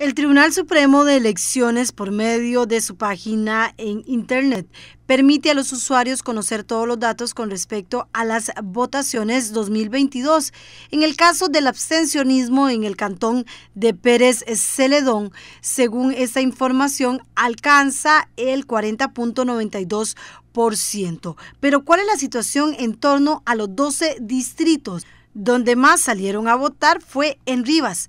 El Tribunal Supremo de Elecciones, por medio de su página en Internet, permite a los usuarios conocer todos los datos con respecto a las votaciones 2022. En el caso del abstencionismo en el cantón de Pérez Celedón, según esta información, alcanza el 40.92%. Pero ¿cuál es la situación en torno a los 12 distritos? Donde más salieron a votar fue en Rivas.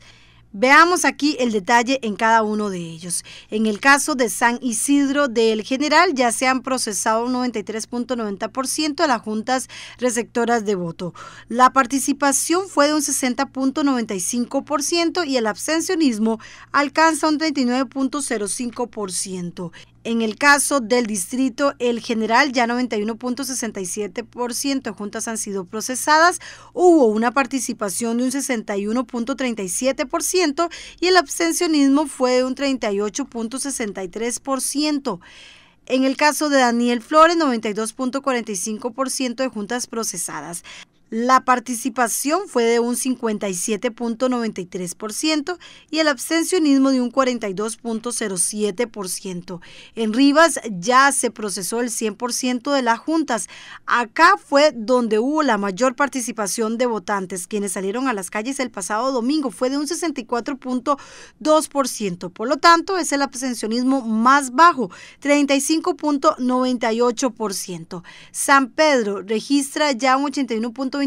Veamos aquí el detalle en cada uno de ellos. En el caso de San Isidro del General ya se han procesado un 93.90% de las juntas receptoras de voto. La participación fue de un 60.95% y el abstencionismo alcanza un 39.05%. En el caso del distrito El General, ya 91.67% de juntas han sido procesadas, hubo una participación de un 61.37% y el abstencionismo fue de un 38.63%. En el caso de Daniel Flores, 92.45% de juntas procesadas. La participación fue de un 57.93% y el abstencionismo de un 42.07%. En Rivas ya se procesó el 100% de las juntas. Acá fue donde hubo la mayor participación de votantes, quienes salieron a las calles el pasado domingo. Fue de un 64.2%. Por lo tanto, es el abstencionismo más bajo, 35.98%. San Pedro registra ya un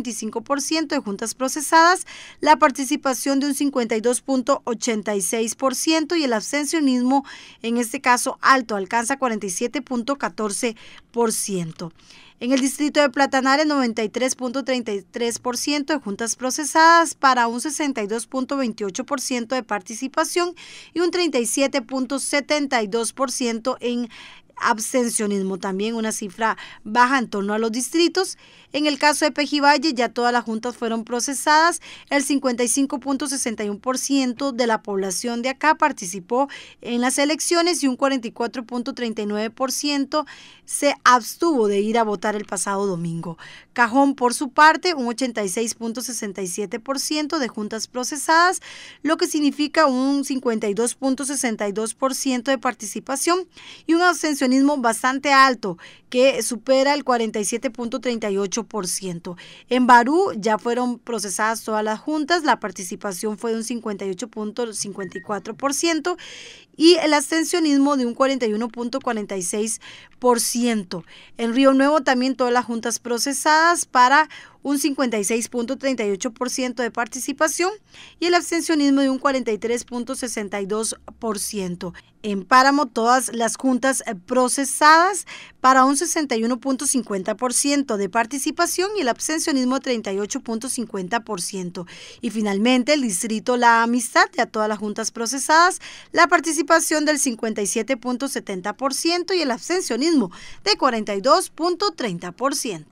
25% de juntas procesadas, la participación de un 52.86% y el abstencionismo, en este caso alto, alcanza 47.14%. En el distrito de el 93.33% de juntas procesadas para un 62.28% de participación y un 37.72% en abstencionismo, también una cifra baja en torno a los distritos. En el caso de Pejivalle ya todas las juntas fueron procesadas, el 55.61% de la población de acá participó en las elecciones y un 44.39% se abstuvo de ir a votar el pasado domingo. Cajón, por su parte, un 86.67% de juntas procesadas, lo que significa un 52.62% de participación y un abstencionismo bastante alto, que supera el 47.38%. En Barú ya fueron procesadas todas las juntas, la participación fue de un 58.54% y el abstencionismo de un 41.46%. En Río Nuevo también todas las juntas procesadas para un 56.38% de participación y el abstencionismo de un 43.62%. En Páramo todas las juntas eh, procesadas para un 61.50% de participación y el abstencionismo 38.50%. Y finalmente el distrito La Amistad de a todas las juntas procesadas, la participación del 57.70% y el abstencionismo de 42.30%.